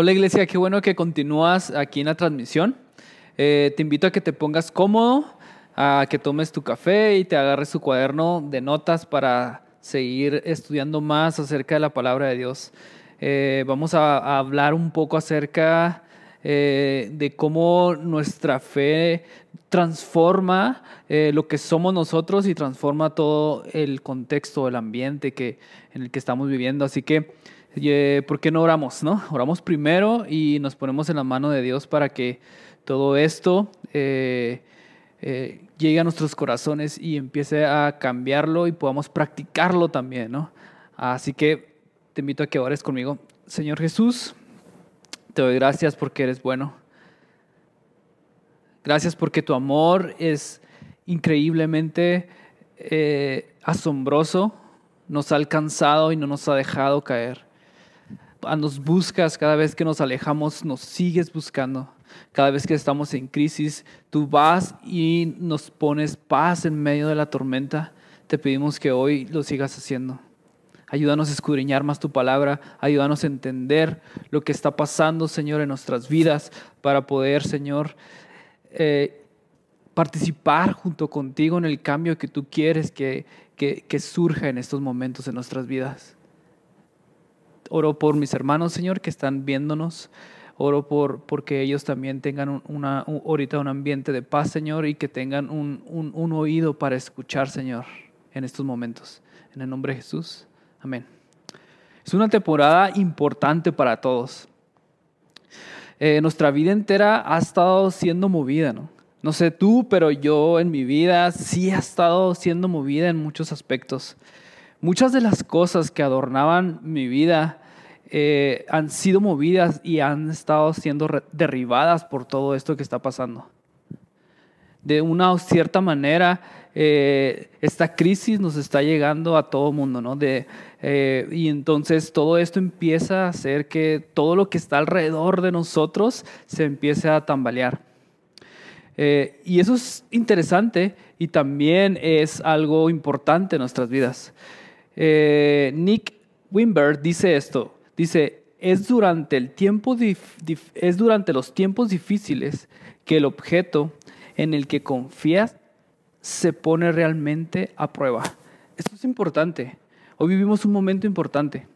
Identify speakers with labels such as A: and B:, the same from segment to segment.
A: Hola Iglesia, qué bueno que continúas aquí en la transmisión. Eh, te invito a que te pongas cómodo, a que tomes tu café y te agarres tu cuaderno de notas para seguir estudiando más acerca de la palabra de Dios. Eh, vamos a, hablar un poco acerca eh, de cómo nuestra fe transforma lo que somos nosotros y transforma todo el contexto, el ambiente que, en el que estamos viviendo. Así que ¿por qué no oramos? No? Oramos primero y nos ponemos en la mano de Dios para que todo esto eh, eh, llegue a nuestros corazones y empiece a cambiarlo y podamos practicarlo también. ¿no? Así que te invito a que ores conmigo. Señor Jesús, te doy gracias porque eres bueno. Gracias porque tu amor es increíblemente eh, asombroso, nos ha alcanzado y no nos ha dejado caer nos buscas cada vez que nos alejamos, nos sigues buscando. Cada vez que estamos en crisis, tú vas y nos pones paz en medio de la tormenta. Te pedimos que hoy lo sigas haciendo. Ayúdanos a escudriñar más tu palabra, ayúdanos a entender lo que está pasando, Señor, en nuestras vidas, para poder, Señor, eh, participar junto contigo en el cambio que tú quieres que surja en estos momentos en nuestras vidas. Oro por mis hermanos, Señor, que están viéndonos. Oro por porque ellos también tengan una, ahorita un ambiente de paz, Señor, y que tengan un, un, un oído para escuchar, Señor, en estos momentos. En el nombre de Jesús. Amén. Es una temporada importante para todos. Eh, nuestra vida entera ha estado siendo movida, ¿no? No sé tú, pero yo en mi vida sí ha estado siendo movida en muchos aspectos muchas de las cosas que adornaban mi vida eh, han sido movidas y han estado siendo derribadas por todo esto que está pasando. De una cierta manera, eh, esta crisis nos está llegando a todo el mundo, ¿no? Eh, y entonces todo esto empieza a hacer que todo lo que está alrededor de nosotros se empiece a tambalear. y eso es interesante y también es algo importante en nuestras vidas. Eh, Nick Wimber dice esto, dice, es durante, el tiempo es durante los tiempos difíciles que el objeto en el que confías se pone realmente a prueba. Esto es importante. Hoy vivimos un momento importante.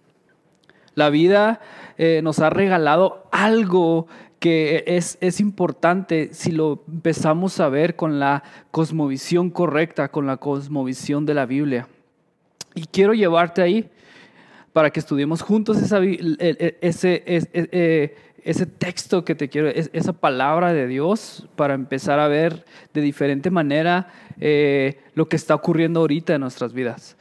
A: La vida eh, nos ha regalado algo que es, es, importante si lo empezamos a ver con la cosmovisión correcta, con la cosmovisión de la Biblia. Y quiero llevarte ahí para que estudiemos juntos e, e, e, ese, texto que te quiero, esa palabra de Dios, para empezar a ver de diferente manera eh, lo que está ocurriendo ahorita en nuestras vidas.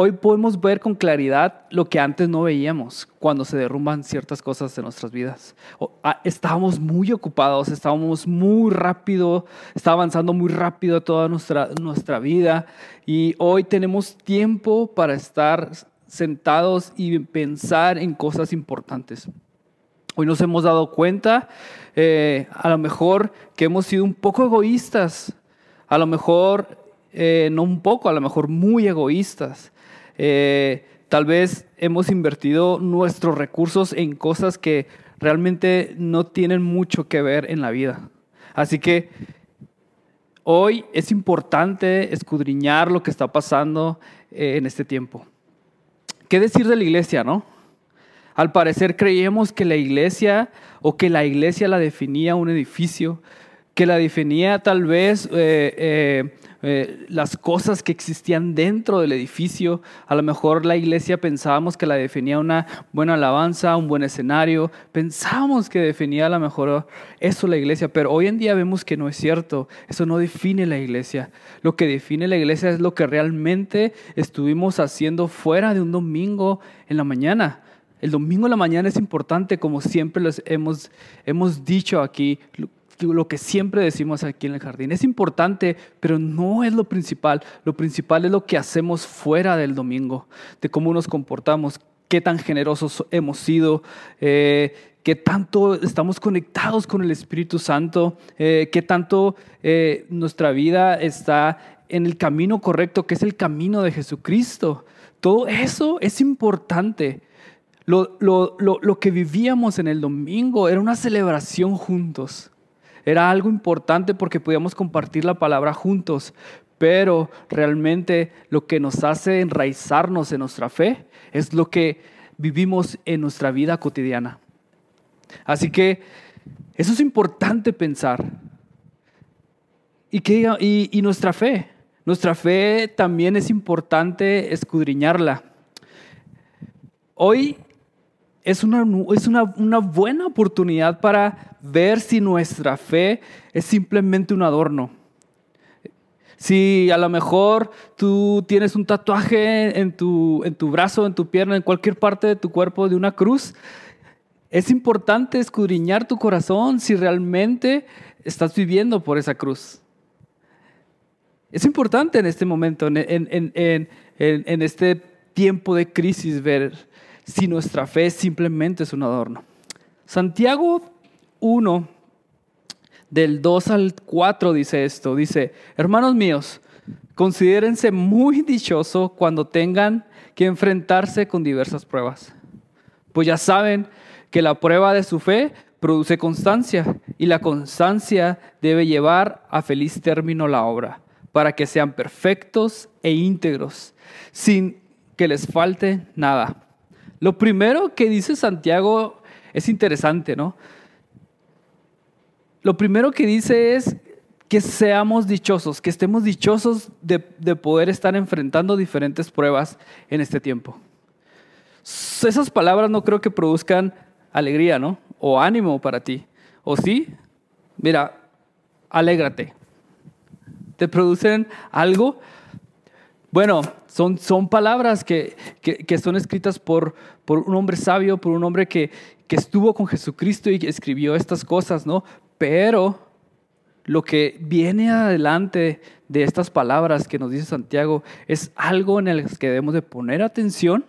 A: Hoy podemos ver con claridad lo que antes no veíamos cuando se derrumban ciertas cosas de nuestras vidas. Ah, estábamos muy ocupados, estábamos muy rápido, está avanzando muy rápido toda nuestra, nuestra vida y hoy tenemos tiempo para estar sentados y pensar en cosas importantes. Hoy nos hemos dado cuenta, eh, a lo mejor, que hemos sido un poco egoístas, a lo mejor, eh, no un poco, a lo mejor muy egoístas. Eh, tal vez hemos invertido nuestros recursos en cosas que realmente no tienen mucho que ver en la vida. Así que hoy es importante escudriñar lo que está pasando eh, en este tiempo. ¿Qué decir de la iglesia, no? Al parecer creíamos que la iglesia o que la iglesia la definía un edificio, que la definía tal vez eh, eh, eh, las cosas que existían dentro del edificio. A lo mejor la iglesia pensábamos que la definía una buena alabanza, un buen escenario. Pensábamos que definía a lo mejor eso la iglesia, pero hoy en día vemos que no es cierto. Eso no define la iglesia. Lo que define la iglesia es lo que realmente estuvimos haciendo fuera de un domingo en la mañana. El domingo en la mañana es importante, como siempre hemos, hemos dicho aquí, lo que siempre decimos aquí en el jardín. Es importante, pero no es lo principal. Lo principal es lo que hacemos fuera del domingo, de cómo nos comportamos, qué tan generosos hemos sido, eh, qué tanto estamos conectados con el Espíritu Santo, eh, qué tanto eh, nuestra vida está en el camino correcto, que es el camino de Jesucristo. Todo eso es importante. lo que vivíamos en el domingo era una celebración juntos. Era algo importante porque podíamos compartir la palabra juntos, pero realmente lo que nos hace enraizarnos en nuestra fe es lo que vivimos en nuestra vida cotidiana. Así que eso es importante pensar. Y, que, y, nuestra fe, nuestra fe también es importante escudriñarla. Hoy es, una, es una, una buena oportunidad para ver si nuestra fe es simplemente un adorno. Si a lo mejor tú tienes un tatuaje en tu, en tu brazo, en tu pierna, en cualquier parte de tu cuerpo de una cruz, es importante escudriñar tu corazón si realmente estás viviendo por esa cruz. Es importante en este momento, en, en, en, en este tiempo de crisis, ver si nuestra fe simplemente es un adorno. Santiago 1, del 2 al 4 dice esto, dice, hermanos míos, considérense muy dichosos cuando tengan que enfrentarse con diversas pruebas, pues ya saben que la prueba de su fe produce constancia y la constancia debe llevar a feliz término la obra, para que sean perfectos e íntegros, sin que les falte nada. Lo primero que dice Santiago es interesante, ¿no? Lo primero que dice es que seamos dichosos, que estemos dichosos de, poder estar enfrentando diferentes pruebas en este tiempo. Esas palabras no creo que produzcan alegría, ¿no? O ánimo para ti. ¿O sí? Mira, alégrate. ¿Te producen algo? Bueno, son, son palabras que, son escritas por, por un hombre sabio, por un hombre que, estuvo con Jesucristo y escribió estas cosas, ¿no? Pero lo que viene adelante de estas palabras que nos dice Santiago es algo en el que debemos de poner atención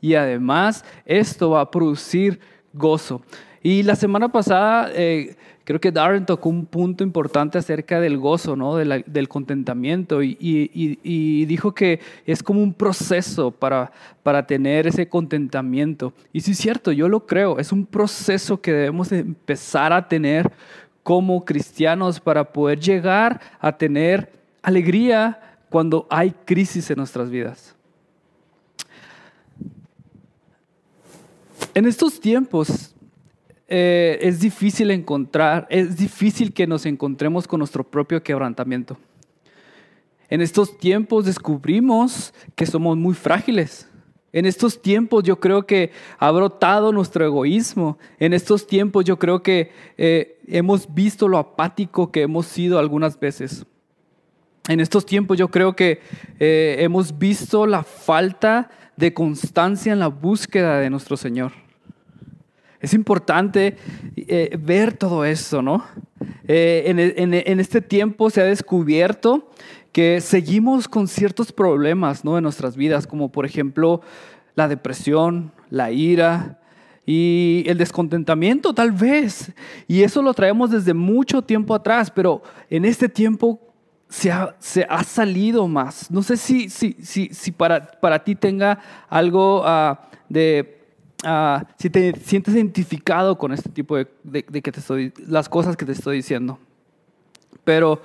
A: y además esto va a producir gozo. Y la semana pasada... Eh, Creo que Darren tocó un punto importante acerca del gozo, ¿no? del contentamiento y, y, dijo que es como un proceso para, para tener ese contentamiento. Y sí es cierto, yo lo creo, es un proceso que debemos empezar a tener como cristianos para poder llegar a tener alegría cuando hay crisis en nuestras vidas. En estos tiempos eh, es difícil encontrar, es difícil que nos encontremos con nuestro propio quebrantamiento. En estos tiempos descubrimos que somos muy frágiles. En estos tiempos yo creo que ha brotado nuestro egoísmo. En estos tiempos yo creo que eh, hemos visto lo apático que hemos sido algunas veces. En estos tiempos yo creo que eh, hemos visto la falta de constancia en la búsqueda de nuestro Señor. Es importante eh, ver todo eso. ¿no? Eh, e, e, en, este tiempo se ha descubierto que seguimos con ciertos problemas, ¿no? En nuestras vidas, como por ejemplo la depresión, la ira y el descontentamiento, tal vez. Y eso lo traemos desde mucho tiempo atrás, pero en este tiempo se ha, salido más. No sé si, para, ti tenga algo ah, de Ah, si te sientes identificado con este tipo de, que te estoy, las cosas que te estoy diciendo. Pero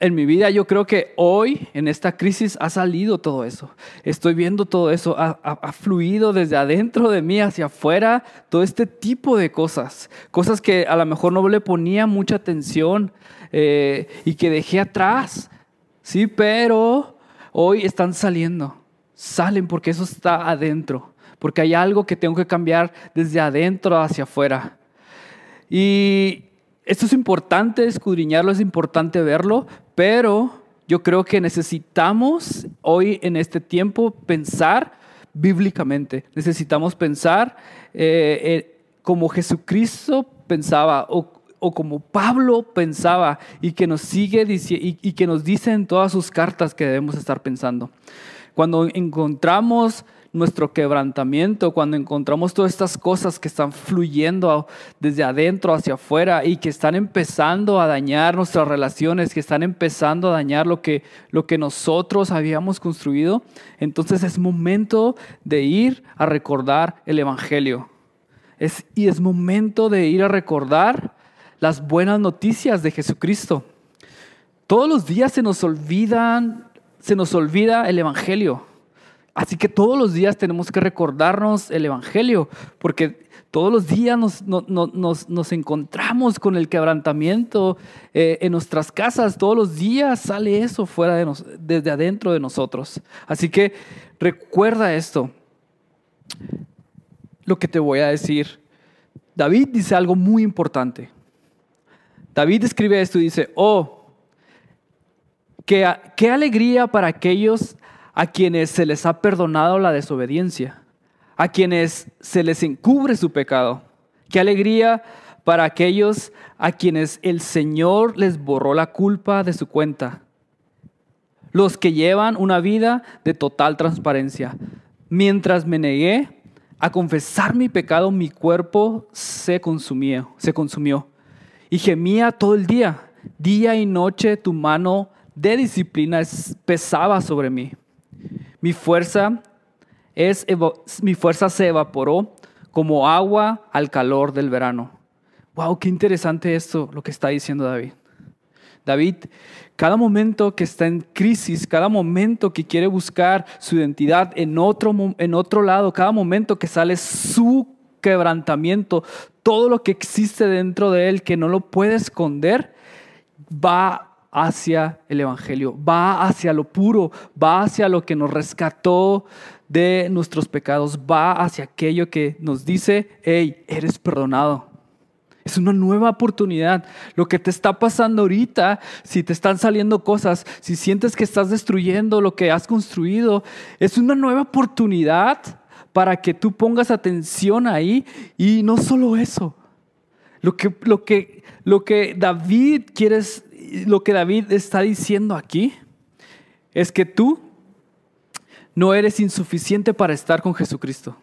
A: en mi vida yo creo que hoy, en esta crisis, ha salido todo eso. Estoy viendo todo eso, ha, fluido desde adentro de mí hacia afuera, todo este tipo de cosas. Cosas que a lo mejor no le ponía mucha atención eh, y que dejé atrás. Sí, pero hoy están saliendo. Salen porque eso está adentro porque hay algo que tengo que cambiar desde adentro hacia afuera. Y esto es importante escudriñarlo, es importante verlo, pero yo creo que necesitamos hoy en este tiempo pensar bíblicamente, necesitamos pensar eh, eh, como Jesucristo pensaba o, como Pablo pensaba y que nos sigue y, y que nos dice en todas sus cartas que debemos estar pensando. Cuando encontramos nuestro quebrantamiento, cuando encontramos todas estas cosas que están fluyendo desde adentro hacia afuera y que están empezando a dañar nuestras relaciones, que están empezando a dañar lo que, lo que nosotros habíamos construido, entonces es momento de ir a recordar el Evangelio. Es, y es momento de ir a recordar las buenas noticias de Jesucristo. Todos los días se nos olvidan, se nos olvida el Evangelio. Así que todos los días tenemos que recordarnos el Evangelio, porque todos los días nos, encontramos con el quebrantamiento eh, en nuestras casas, todos los días sale eso fuera de desde adentro de nosotros. Así que recuerda esto, lo que te voy a decir. David dice algo muy importante. David escribe esto y dice, oh, qué, qué alegría para aquellos a quienes se les ha perdonado la desobediencia, a quienes se les encubre su pecado. Qué alegría para aquellos a quienes el Señor les borró la culpa de su cuenta. Los que llevan una vida de total transparencia. Mientras me negué a confesar mi pecado, mi cuerpo se consumió, se consumió. Y gemía todo el día, día y noche tu mano de disciplina pesaba sobre mí. Mi fuerza, es, mi fuerza se evaporó como agua al calor del verano. Wow, qué interesante esto, lo que está diciendo David. David, cada momento que está en crisis, cada momento que quiere buscar su identidad en otro, en otro lado, cada momento que sale su quebrantamiento, todo lo que existe dentro de él que no lo puede esconder, va hacia el Evangelio, va hacia lo puro, va hacia lo que nos rescató de nuestros pecados, va hacia aquello que nos dice, hey, eres perdonado. Es una nueva oportunidad. Lo que te está pasando ahorita, si te están saliendo cosas, si sientes que estás destruyendo lo que has construido, es una nueva oportunidad para que tú pongas atención ahí y no solo eso. Lo que, lo que, lo que David quiere lo que David está diciendo aquí es que tú no eres insuficiente para estar con Jesucristo.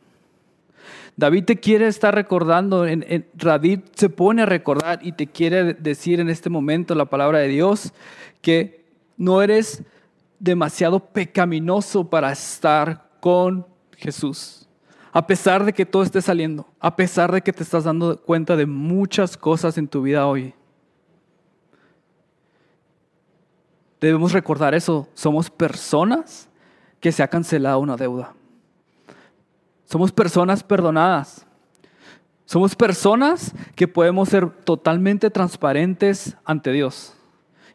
A: David te quiere estar recordando, en, se pone a recordar y te quiere decir en este momento la palabra de Dios que no eres demasiado pecaminoso para estar con Jesús. A pesar de que todo esté saliendo, a pesar de que te estás dando cuenta de muchas cosas en tu vida hoy, Debemos recordar eso. Somos personas que se ha cancelado una deuda. Somos personas perdonadas. Somos personas que podemos ser totalmente transparentes ante Dios.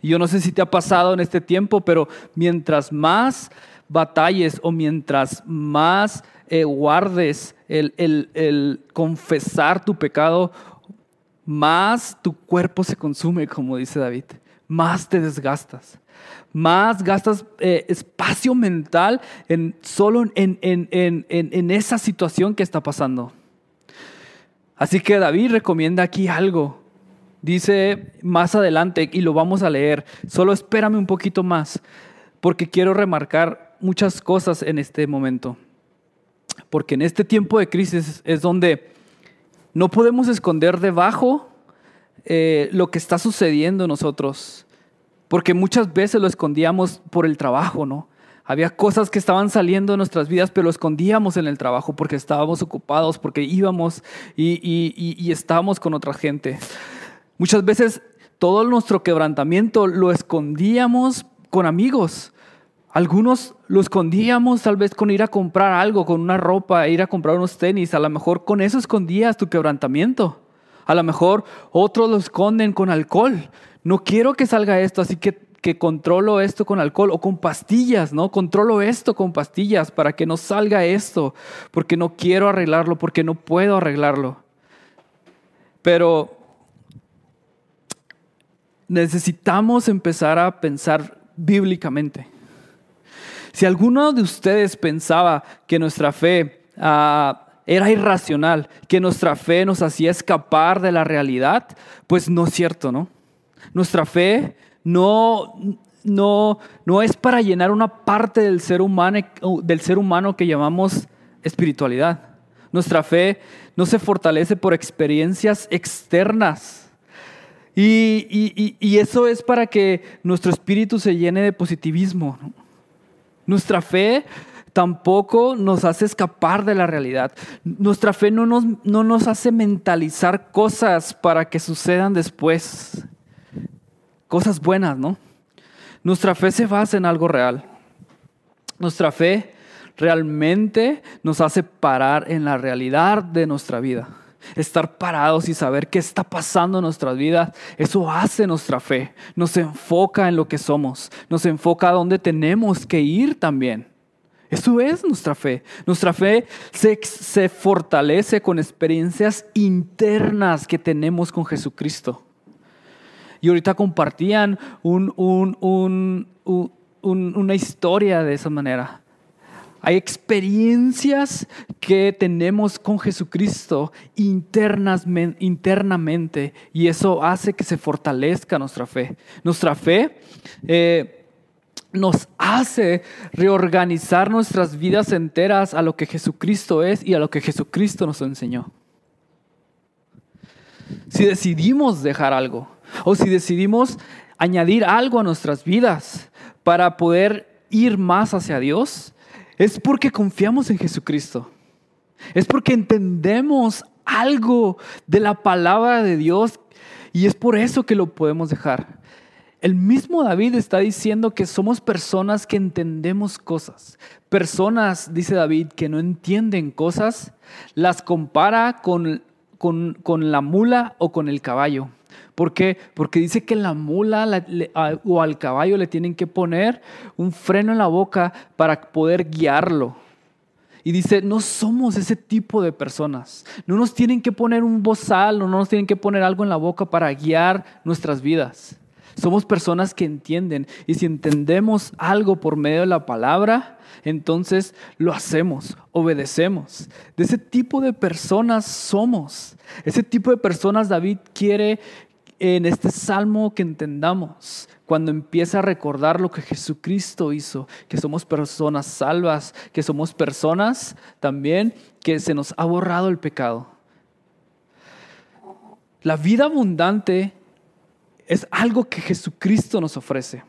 A: Y yo no sé si te ha pasado en este tiempo, pero mientras más batalles o mientras más eh, guardes el confesar tu pecado, más tu cuerpo se consume, como dice David, más te desgastas más gastas eh, espacio mental en, solo en, esa situación que está pasando. Así que David recomienda aquí algo. Dice más adelante, y lo vamos a leer, solo espérame un poquito más, porque quiero remarcar muchas cosas en este momento. Porque en este tiempo de crisis es donde no podemos esconder debajo eh, lo que está sucediendo nosotros. Porque muchas veces lo escondíamos por el trabajo, ¿no? Había cosas que estaban saliendo de nuestras vidas, pero lo escondíamos en el trabajo porque estábamos ocupados, porque íbamos y, y, estábamos con otra gente. Muchas veces todo nuestro quebrantamiento lo escondíamos con amigos. Algunos lo escondíamos tal vez con ir a comprar algo, con una ropa, ir a comprar unos tenis. A lo mejor con eso escondías tu quebrantamiento. A lo mejor otros lo esconden con alcohol. No quiero que salga esto, así que, controlo esto con alcohol o con pastillas, ¿no? Controlo esto con pastillas para que no salga esto, porque no quiero arreglarlo, porque no puedo arreglarlo. Pero necesitamos empezar a pensar bíblicamente. Si alguno de ustedes pensaba que nuestra fe... Ah, era irracional, que nuestra fe nos hacía escapar de la realidad, pues no es cierto, ¿no? Nuestra fe no, no, no es para llenar una parte del ser, humano, del ser humano que llamamos espiritualidad. Nuestra fe no se fortalece por experiencias externas. Y, y, y, eso es para que nuestro espíritu se llene de positivismo. Nuestra fe tampoco nos hace escapar de la realidad. Nuestra fe no nos, hace mentalizar cosas para que sucedan después. Cosas buenas, ¿no? Nuestra fe se basa en algo real. Nuestra fe realmente nos hace parar en la realidad de nuestra vida. Estar parados y saber qué está pasando en nuestras vidas, eso hace nuestra fe. Nos enfoca en lo que somos, nos enfoca a dónde tenemos que ir también. Eso es nuestra fe. Nuestra fe se, se, fortalece con experiencias internas que tenemos con Jesucristo. Y ahorita compartían un, una historia de esa manera. Hay experiencias que tenemos con Jesucristo internamente y eso hace que se fortalezca nuestra fe. Nuestra fe eh, nos hace reorganizar nuestras vidas enteras a lo que Jesucristo es y a lo que Jesucristo nos enseñó. Si decidimos dejar algo o si decidimos añadir algo a nuestras vidas para poder ir más hacia Dios, es porque confiamos en Jesucristo. Es porque entendemos algo de la palabra de Dios y es por eso que lo podemos dejar. El mismo David está diciendo que somos personas que entendemos cosas. Personas, dice David, que no entienden cosas, las compara con, la mula o con el caballo. ¿Por qué? Porque dice que la mula o al caballo le tienen que poner un freno en la boca para poder guiarlo. Y dice, no somos ese tipo de personas. No nos tienen que poner un bozal o no nos tienen que poner algo en la boca para guiar nuestras vidas. Somos personas que entienden y si entendemos algo por medio de la palabra, entonces lo hacemos, obedecemos. De ese tipo de personas somos. Ese tipo de personas David quiere en este salmo que entendamos, cuando empieza a recordar lo que Jesucristo hizo, que somos personas salvas, que somos personas también que se nos ha borrado el pecado. La vida abundante es algo que Jesucristo nos ofrece.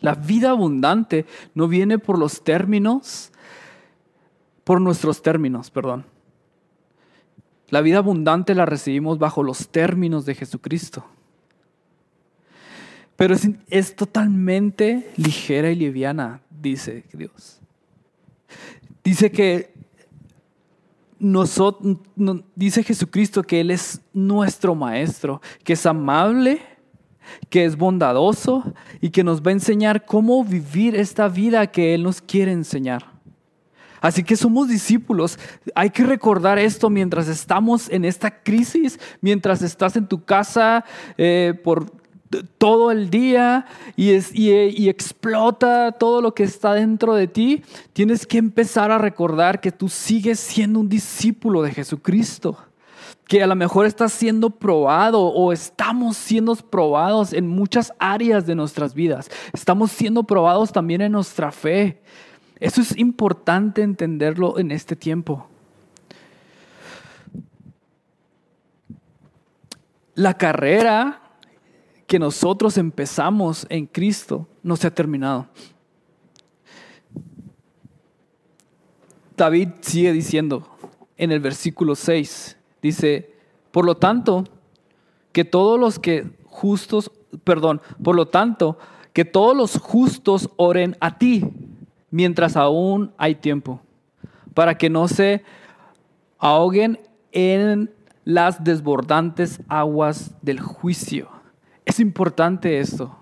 A: La vida abundante no viene por los términos, por nuestros términos, perdón. La vida abundante la recibimos bajo los términos de Jesucristo. Pero es, totalmente ligera y liviana, dice Dios. Dice que nosotros, dice Jesucristo que Él es nuestro Maestro, que es amable, que es bondadoso y que nos va a enseñar cómo vivir esta vida que Él nos quiere enseñar. Así que somos discípulos. Hay que recordar esto mientras estamos en esta crisis, mientras estás en tu casa eh, por todo el día y, explota todo lo que está dentro de ti, tienes que empezar a recordar que tú sigues siendo un discípulo de Jesucristo, que a lo mejor estás siendo probado o estamos siendo probados en muchas áreas de nuestras vidas, estamos siendo probados también en nuestra fe. Eso es importante entenderlo en este tiempo. La carrera que nosotros empezamos en Cristo no se ha terminado. David sigue diciendo en el versículo 6, dice, por lo tanto, que todos los que justos, perdón, por lo tanto, que todos los justos oren a ti mientras aún hay tiempo, para que no se ahoguen en las desbordantes aguas del juicio. Es importante esto.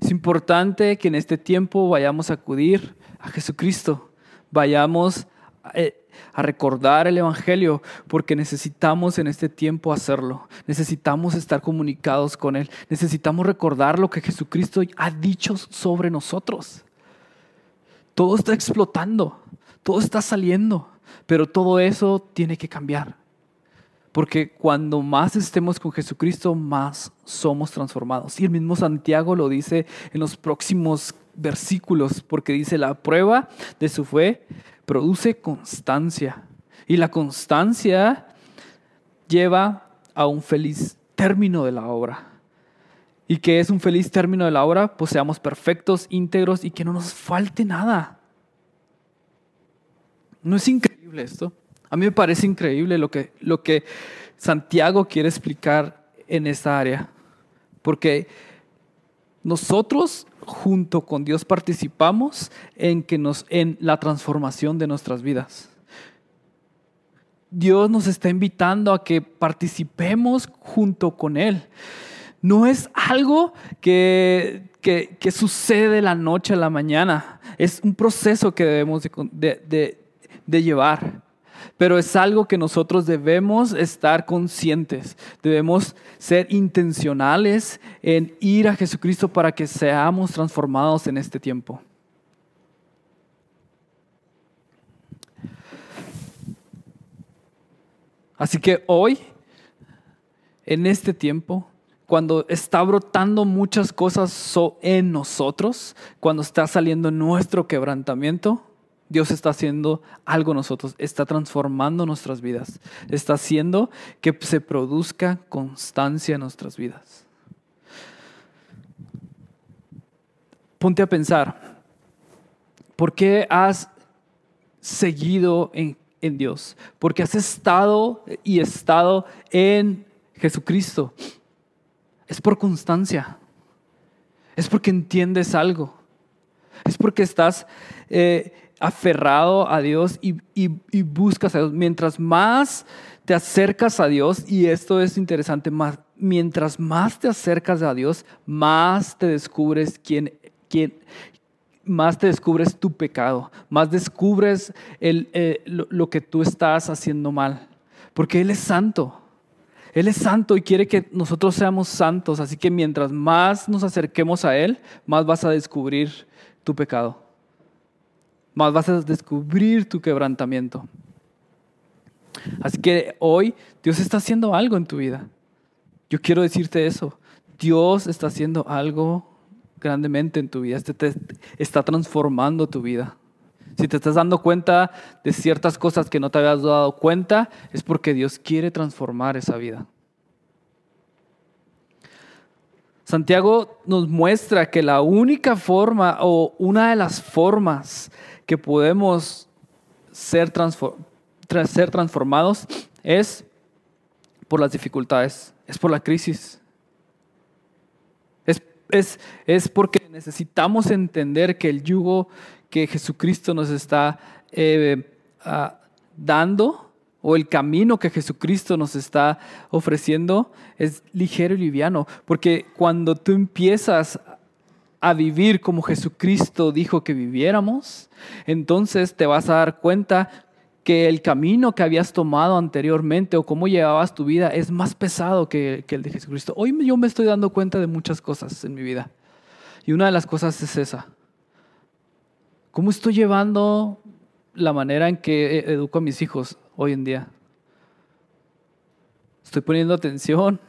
A: Es importante que en este tiempo vayamos a acudir a Jesucristo, vayamos eh, a, recordar el Evangelio, porque necesitamos en este tiempo hacerlo. Necesitamos estar comunicados con Él. Necesitamos recordar lo que Jesucristo ha dicho sobre nosotros. Todo está explotando, todo está saliendo, pero todo eso tiene que cambiar. Porque cuando más estemos con Jesucristo, más somos transformados. Y el mismo Santiago lo dice en los próximos versículos, porque dice, la prueba de su fe produce constancia. Y la constancia lleva a un feliz término de la obra. Y que es un feliz término de la obra, pues seamos perfectos, íntegros y que no nos falte nada. ¿No es increíble esto? A mí me parece increíble lo que, lo que Santiago quiere explicar en esta área, porque nosotros junto con Dios participamos en, que nos, en la transformación de nuestras vidas. Dios nos está invitando a que participemos junto con Él. No es algo que, que, sucede de la noche a la mañana, es un proceso que debemos de, de llevar pero es algo que nosotros debemos estar conscientes, debemos ser intencionales en ir a Jesucristo para que seamos transformados en este tiempo. Así que hoy, en este tiempo, cuando está brotando muchas cosas en nosotros, cuando está saliendo nuestro quebrantamiento, Dios está haciendo algo en nosotros, está transformando nuestras vidas, está haciendo que se produzca constancia en nuestras vidas. Ponte a pensar, ¿por qué has seguido en, en Dios? qué has estado y estado en Jesucristo. Es por constancia, es porque entiendes algo, es porque estás... Eh, aferrado a Dios y, buscas a Dios. Mientras más te acercas a Dios, y esto es interesante, más, mientras más te acercas a Dios, más te descubres quién, más te descubres tu pecado, más descubres el, eh, lo que tú estás haciendo mal. Porque Él es santo. Él es santo y quiere que nosotros seamos santos. Así que mientras más nos acerquemos a Él, más vas a descubrir tu pecado más vas a descubrir tu quebrantamiento. Así que hoy Dios está haciendo algo en tu vida. Yo quiero decirte eso. Dios está haciendo algo grandemente en tu vida. Este te está transformando tu vida. Si te estás dando cuenta de ciertas cosas que no te habías dado cuenta, es porque Dios quiere transformar esa vida. Santiago nos muestra que la única forma o una de las formas que podemos ser, transformados es por las dificultades, es por la crisis. Es, porque necesitamos entender que el yugo que Jesucristo nos está eh, ah, dando o el camino que Jesucristo nos está ofreciendo es ligero y liviano, porque cuando tú empiezas a vivir como Jesucristo dijo que viviéramos, entonces te vas a dar cuenta que el camino que habías tomado anteriormente o cómo llevabas tu vida es más pesado que, el de Jesucristo. Hoy yo me estoy dando cuenta de muchas cosas en mi vida. Y una de las cosas es esa. ¿Cómo estoy llevando la manera en que e-, educo a mis hijos? hoy en día? Estoy poniendo atención.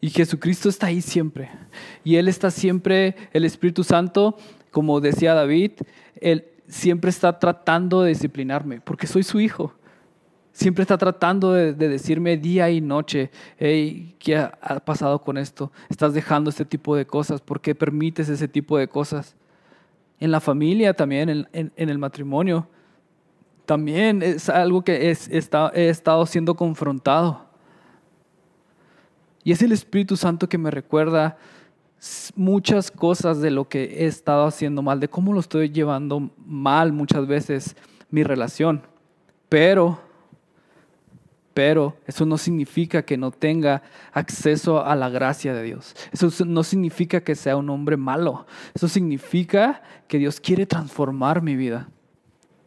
A: Y Jesucristo está ahí siempre. Y Él está siempre, el Espíritu Santo, como decía David, Él siempre está tratando de disciplinarme, porque soy su hijo. Siempre está tratando de, decirme día y noche, hey, ¿qué ha, pasado con esto? Estás dejando este tipo de cosas, ¿por qué permites ese tipo de cosas? En la familia también, en el matrimonio, también es algo que he estado siendo confrontado. Y es el Espíritu Santo que me recuerda muchas cosas de lo que he estado haciendo mal, de cómo lo estoy llevando mal muchas veces mi relación. Pero, pero eso no significa que no tenga acceso a la gracia de Dios. Eso no significa que sea un hombre malo. Eso significa que Dios quiere transformar mi vida.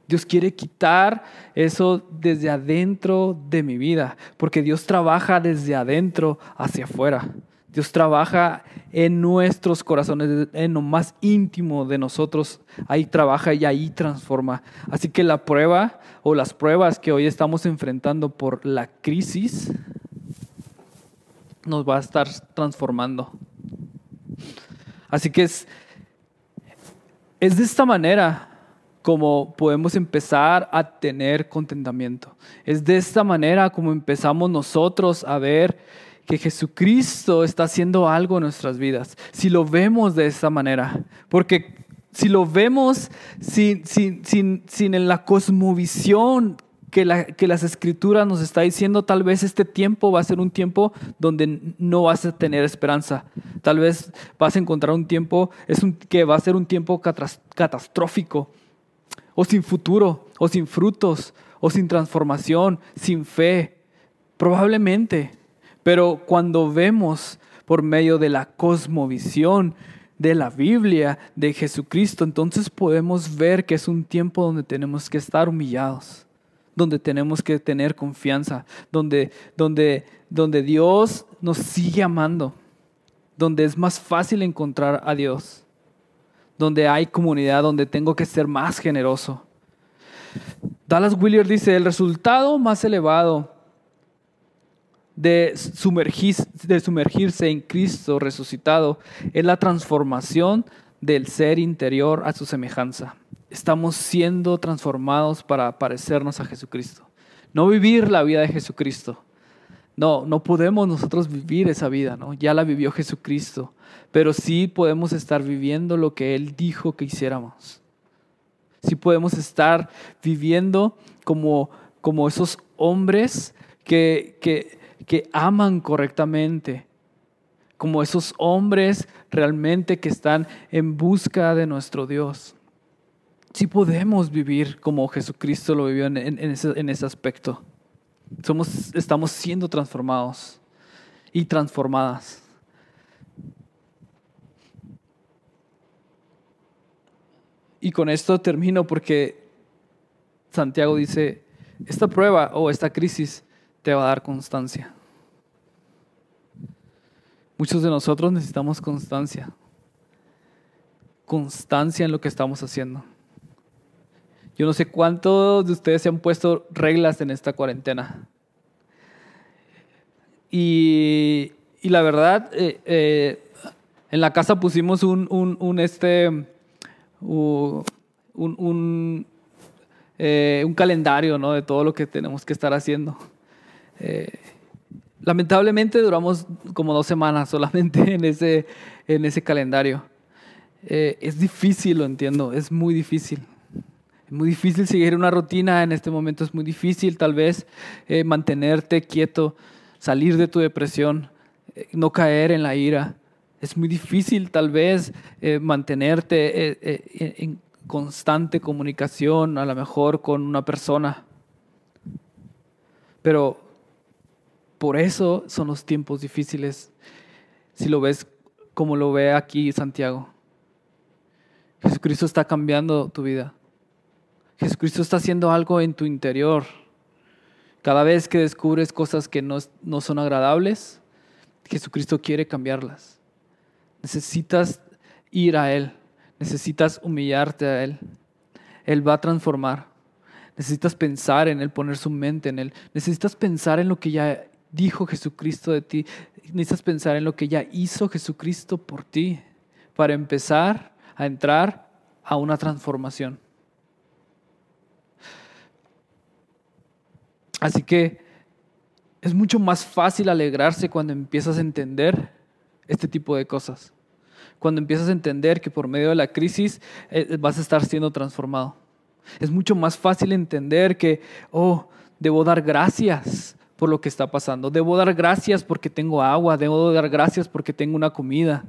A: Dios quiere quitar eso desde adentro de mi vida, porque Dios trabaja desde adentro hacia afuera. Dios trabaja en nuestros corazones, en lo más íntimo de nosotros. Ahí trabaja y ahí transforma. Así que la prueba o las pruebas que hoy estamos enfrentando por la crisis nos va a estar transformando. Así que es, es de esta manera como podemos empezar a tener contentamiento. Es de esta manera como empezamos nosotros a ver que Jesucristo está haciendo algo en nuestras vidas, si lo vemos de esta manera, porque si lo vemos sin, en la cosmovisión que, las escrituras nos está diciendo, tal vez este tiempo va a ser un tiempo donde no vas a tener esperanza. Tal vez vas a encontrar un tiempo es un, que va a ser un tiempo catastrófico o sin futuro, o sin frutos, o sin transformación, sin fe. Probablemente. Pero cuando vemos por medio de la cosmovisión de la Biblia, de Jesucristo, entonces podemos ver que es un tiempo donde tenemos que estar humillados, donde tenemos que tener confianza, donde, donde, donde Dios nos sigue amando, donde es más fácil encontrar a Dios donde hay comunidad, donde tengo que ser más generoso. Dallas Willard dice, el resultado más elevado de, sumergirse, en Cristo resucitado es la transformación del ser interior a su semejanza. Estamos siendo transformados para parecernos a Jesucristo. No vivir la vida de Jesucristo. No, no podemos nosotros vivir esa vida, ¿no? Ya la vivió Jesucristo pero sí podemos estar viviendo lo que Él dijo que hiciéramos. Sí podemos estar viviendo como, como esos hombres que, que, aman correctamente, como esos hombres realmente que están en busca de nuestro Dios. si podemos vivir como Jesucristo lo vivió en, ese, en ese, aspecto. Somos, estamos siendo transformados y transformadas. Y con esto termino porque Santiago dice, esta prueba o esta crisis te va a dar constancia. Muchos de nosotros necesitamos constancia. Constancia en lo que estamos haciendo. Yo no sé cuántos de ustedes se han puesto reglas en esta cuarentena. Y, la verdad, eh, eh, en la casa pusimos un, un este, eh, un, calendario ¿no? de todo lo que tenemos que estar haciendo. Eh, lamentablemente duramos como dos semanas solamente en ese, en ese calendario. Eh, es difícil, lo entiendo, es muy difícil. Es muy difícil seguir una rutina en este momento, es muy difícil tal vez mantenerte quieto, salir de tu depresión, no caer en la ira. Es muy difícil tal vez eh, mantenerte eh, eh, en constante comunicación, a lo mejor con una persona. Pero por eso son los tiempos difíciles, si lo ves como lo ve aquí Santiago. Jesucristo está cambiando tu vida. Jesucristo está haciendo algo en tu interior. Cada vez que descubres cosas que no son agradables, Jesucristo quiere cambiarlas. Necesitas ir a Él. Necesitas humillarte a Él. Él va a transformar. Necesitas pensar en Él, poner su mente en Él. Necesitas pensar en lo que ya dijo Jesucristo de ti. Necesitas pensar en lo que ya hizo Jesucristo por ti para empezar a entrar a una transformación. Así que es mucho más fácil alegrarse cuando empiezas a entender este tipo de cosas. Cuando empiezas a entender que por medio de la crisis eh, vas a estar siendo transformado. Es mucho más fácil entender que, oh, debo dar gracias por lo que está pasando. Debo dar gracias porque tengo agua. Debo dar gracias porque tengo una comida.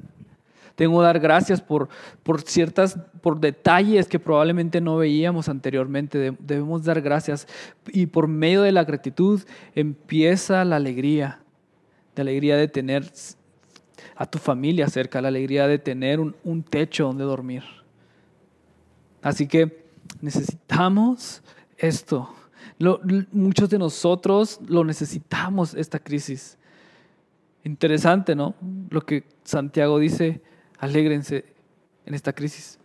A: Tengo dar gracias por, por ciertas, por detalles que probablemente no veíamos anteriormente. Debemos dar gracias. Y por medio de la gratitud empieza la alegría. La alegría de tener a tu familia acerca la alegría de tener un, techo donde dormir. Así que necesitamos esto. muchos de nosotros lo necesitamos, esta crisis. Interesante, ¿no? Lo que Santiago dice, alégrense en esta crisis.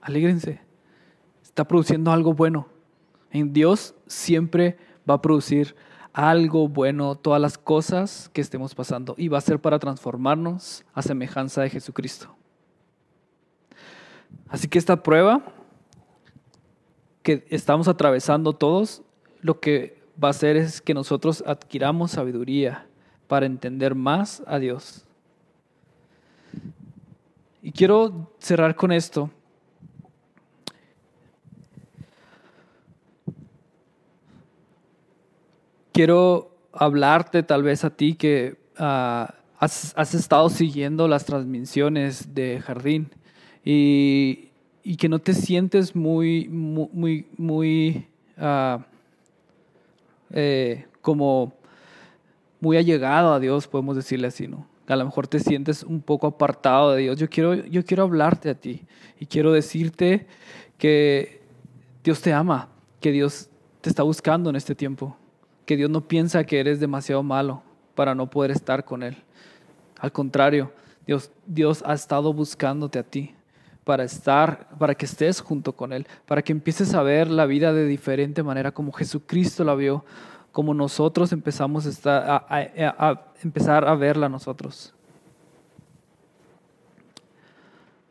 A: Alégrense. Está produciendo algo bueno. En Dios siempre va a producir algo bueno todas las cosas que estemos pasando y va a ser para transformarnos a semejanza de Jesucristo. Así que esta prueba que estamos atravesando todos, lo que va a hacer es que nosotros adquiramos sabiduría para entender más a Dios. Y quiero cerrar con esto. quiero hablarte tal vez a ti que ah, has, estado siguiendo las transmisiones de Jardín y, que no te sientes muy, muy, muy, ah, eh, como muy allegado a Dios, podemos decirle así, ¿no? a lo mejor te sientes un poco apartado de Dios. Yo quiero, yo quiero hablarte a ti y quiero decirte que Dios te ama, que Dios te está buscando en este tiempo, que Dios no piensa que eres demasiado malo para no poder estar con Él. Al contrario, Dios, Dios ha estado buscándote a ti para estar, para que estés junto con Él, para que empieces a ver la vida de diferente manera, como Jesucristo la vio, como nosotros empezamos a empezar a verla nosotros.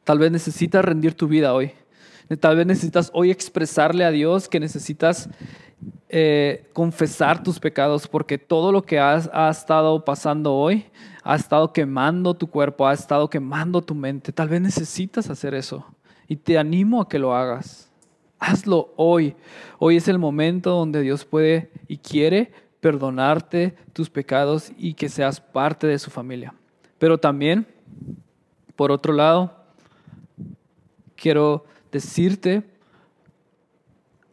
A: Tal vez necesitas rendir tu vida hoy. Tal vez necesitas hoy expresarle a Dios que necesitas eh, confesar tus pecados porque todo lo que has, ha estado pasando hoy ha estado quemando tu cuerpo, ha estado quemando tu mente. Tal vez necesitas hacer eso y te animo a que lo hagas. Hazlo hoy. Hoy es el momento donde Dios puede y quiere perdonarte tus pecados y que seas parte de su familia. Pero también, por otro lado, quiero decirte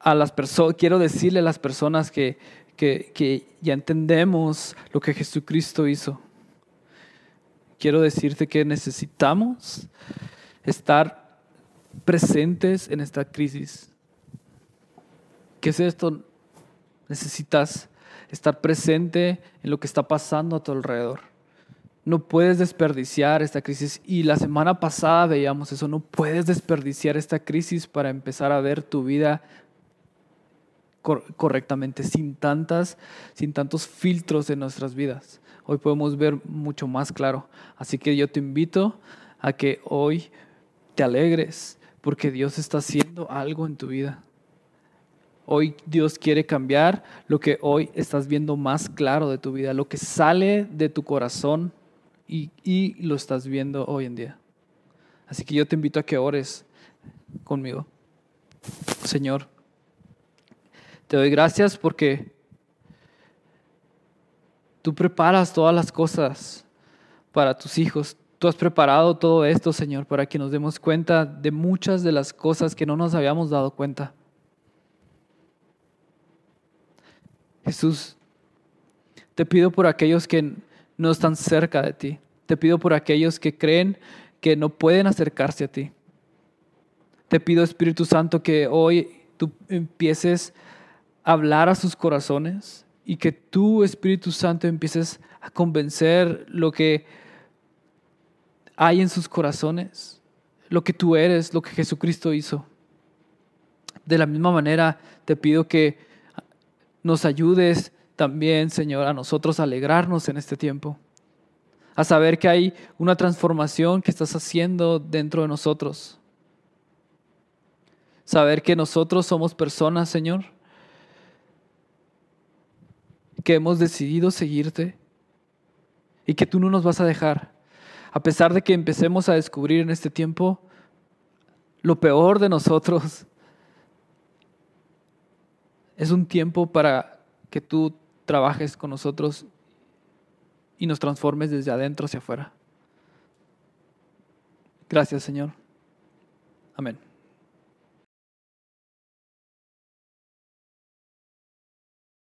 A: a las personas, quiero decirle a las personas que, que, que ya entendemos lo que Jesucristo hizo. Quiero decirte que necesitamos estar presentes en esta crisis. ¿Qué es esto? Necesitas estar presente en lo que está pasando a tu alrededor. No puedes desperdiciar esta crisis y la semana pasada veíamos eso, no puedes desperdiciar esta crisis para empezar a ver tu vida correctamente, sin, tantas, sin tantos filtros en nuestras vidas. Hoy podemos ver mucho más claro. Así que yo te invito a que hoy te alegres porque Dios está haciendo algo en tu vida. Hoy Dios quiere cambiar lo que hoy estás viendo más claro de tu vida, lo que sale de tu corazón y, y, lo estás viendo hoy en día. Así que yo te invito a que ores conmigo. Señor, te doy gracias porque tú preparas todas las cosas para tus hijos. Tú has preparado todo esto, Señor, para que nos demos cuenta de muchas de las cosas que no nos habíamos dado cuenta. Jesús, te pido por aquellos que no están cerca de ti. Te pido por aquellos que creen que no pueden acercarse a ti. Te pido, Espíritu Santo, que hoy tú empieces a hablar a sus corazones y que tú, Espíritu Santo, empieces a convencer lo que hay en sus corazones, lo que tú eres, lo que Jesucristo hizo. De la misma manera, te pido que nos ayudes también, Señor, a nosotros a alegrarnos en este tiempo, a saber que hay una transformación que estás haciendo dentro de nosotros, saber que nosotros somos personas, Señor, que hemos decidido seguirte y que tú no nos vas a dejar. A pesar de que empecemos a descubrir en este tiempo lo peor de nosotros, es un tiempo para que tú trabajes con nosotros y nos transformes desde adentro hacia afuera. Gracias, Señor. Amén.